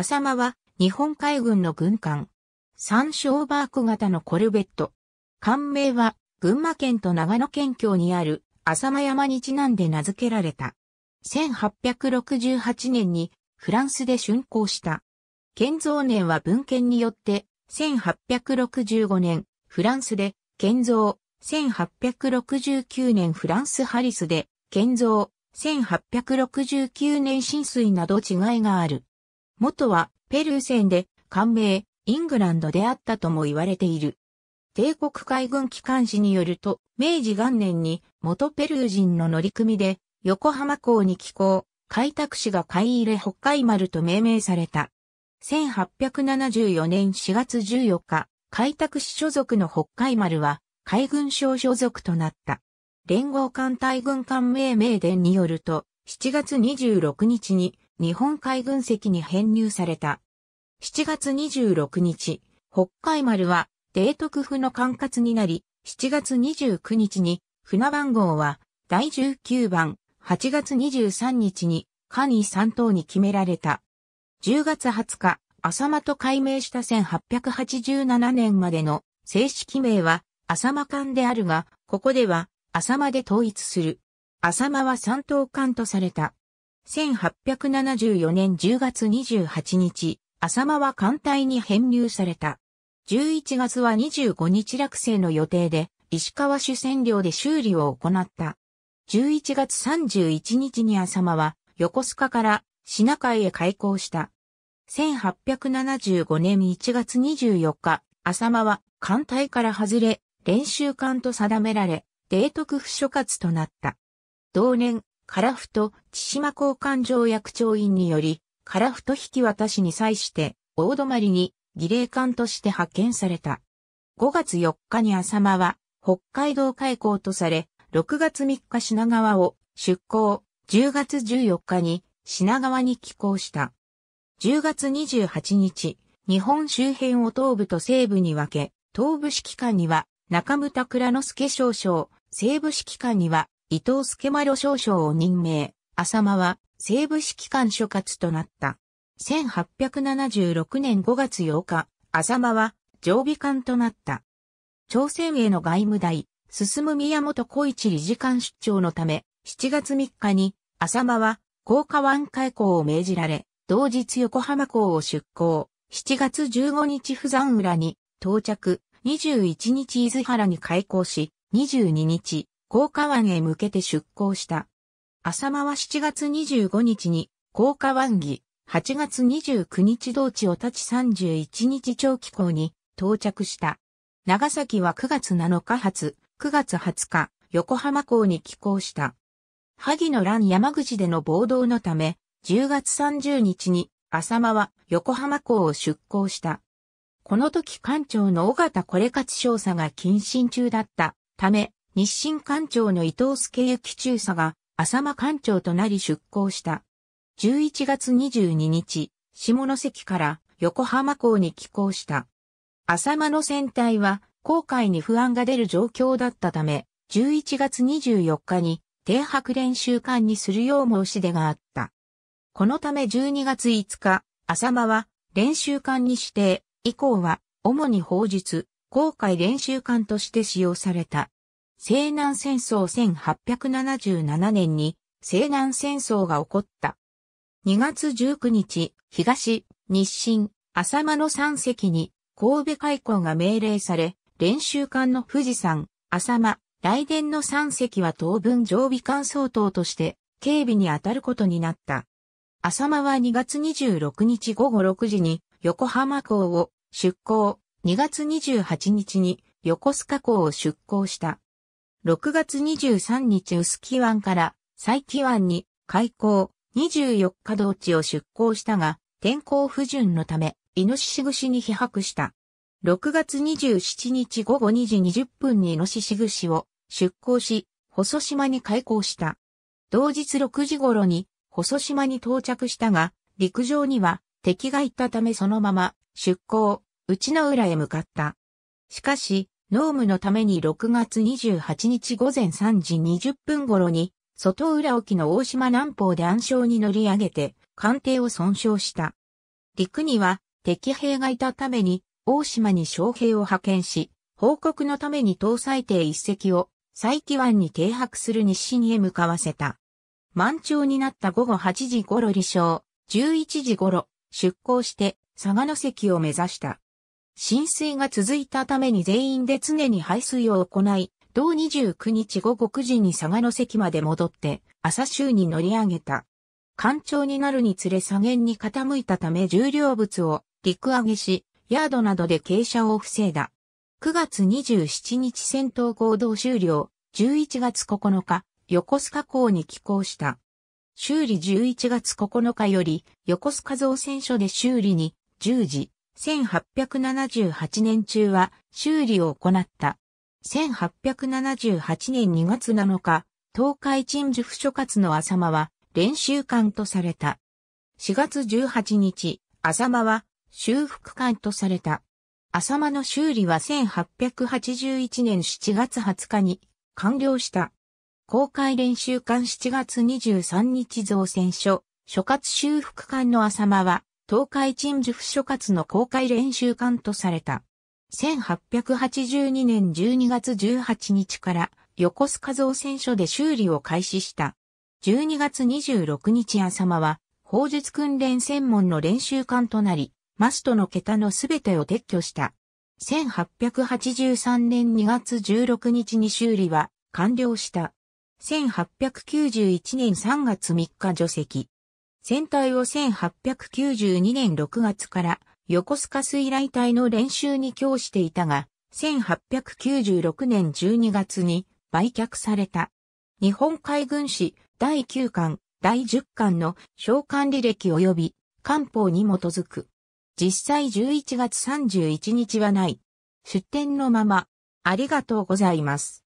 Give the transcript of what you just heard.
浅間は日本海軍の軍艦。三小バーク型のコルベット。艦名は群馬県と長野県境にある浅間山にちなんで名付けられた。1868年にフランスで竣工した。建造年は文献によって1865年フランスで建造、1869年フランスハリスで建造、1869年浸水など違いがある。元はペルー戦で官名、イングランドであったとも言われている。帝国海軍機関士によると、明治元年に元ペルー人の乗組で横浜港に寄港、開拓士が買い入れ北海丸と命名された。1874年4月14日、開拓士所属の北海丸は海軍省所属となった。連合艦隊軍艦命名伝によると、7月26日に日本海軍籍に編入された。7月26日、北海丸は、デート区府の管轄になり、7月29日に、船番号は、第19番、8月23日に、カニ3等に決められた。10月20日、浅間と改名した1887年までの正式名は浅間艦であるが、ここでは浅間で統一する。浅間は三等艦とされた。1874年10月28日、浅間は艦隊に編入された。11月は25日落成の予定で、石川主戦領で修理を行った。11月31日に浅間は、横須賀から品海へ開港した。1875年1月24日、浅間は艦隊から外れ、練習艦と定められ、デート区不所轄となった。同年、カラフト、千島交換条約調印により、カラフト引き渡しに際して、大泊に儀礼艦として派遣された。5月4日に浅間は、北海道開港とされ、6月3日品川を出港、10月14日に品川に寄港した。10月28日、日本周辺を東部と西部に分け、東部指揮官には中村倉之助少将、西部指揮官には伊藤助丸少将を任命、浅間は西部指揮官所轄となった。1876年5月8日、浅間は常備官となった。朝鮮への外務大、進む宮本小一理事官出張のため、7月3日に、浅間は、高架湾開港を命じられ、同日横浜港を出港、7月15日富山浦に到着、21日伊豆原に開港し、22日、高架湾へ向けて出港した。浅間は7月25日に高架湾儀、8月29日同地を立ち31日長期港に到着した。長崎は9月7日発、9月20日、横浜港に寄港した。萩の乱山口での暴動のため、10月30日に浅間は横浜港を出港した。この時艦長の尾形これ勝少佐が謹慎中だったため、日清艦長の伊藤助幸中佐が浅間艦長となり出港した。11月22日、下関から横浜港に寄港した。浅間の船体は航海に不安が出る状況だったため、11月24日に停泊練習艦にするよう申し出があった。このため12月5日、浅間は練習艦に指定、以降は主に砲術、航海練習艦として使用された。西南戦争1877年に西南戦争が起こった。2月19日、東、日清、浅間の3隻に神戸開港が命令され、練習艦の富士山、浅間、雷電の3隻は当分常備艦相当として警備に当たることになった。浅間は2月26日午後6時に横浜港を出港、2月28日に横須賀港を出港した。6月23日薄木湾から佐伯湾に開港24日同地を出港したが、天候不順のため、イノシシ串に被迫した。6月27日午後2時20分にイノシシ串を出港し、細島に開港した。同日6時頃に細島に到着したが、陸上には敵がいたためそのまま出港、内の浦へ向かった。しかし、ノームのために6月28日午前3時20分頃に、外浦沖の大島南方で暗礁に乗り上げて、艦艇を損傷した。陸には敵兵がいたために、大島に将兵を派遣し、報告のために搭載艇一隻を、佐伯湾に停泊する日清へ向かわせた。満潮になった午後8時頃離礁、11時頃、出港して、佐賀の関を目指した。浸水が続いたために全員で常に排水を行い、同29日午後9時に佐賀の関まで戻って、朝州に乗り上げた。干潮になるにつれ左舷に傾いたため重量物を陸揚げし、ヤードなどで傾斜を防いだ。9月27日戦闘行動終了、11月9日、横須賀港に寄港した。修理11月9日より、横須賀造船所で修理に、10時、1878年中は修理を行った。1878年2月7日、東海鎮守府所轄の浅間は練習館とされた。4月18日、浅間は修復館とされた。浅間の修理は1881年7月20日に完了した。公開練習館7月23日造船所、所轄修復館の浅間は東海鎮守府所轄の公開練習艦とされた。1882年12月18日から横須賀造船所で修理を開始した。12月26日朝間は、砲術訓練専門の練習艦となり、マストの桁のすべてを撤去した。1883年2月16日に修理は完了した。1891年3月3日除籍。船体を1892年6月から横須賀水雷隊の練習に供していたが、1896年12月に売却された。日本海軍史第9巻、第10巻の召喚履歴及び官報に基づく。実際11月31日はない。出展のまま、ありがとうございます。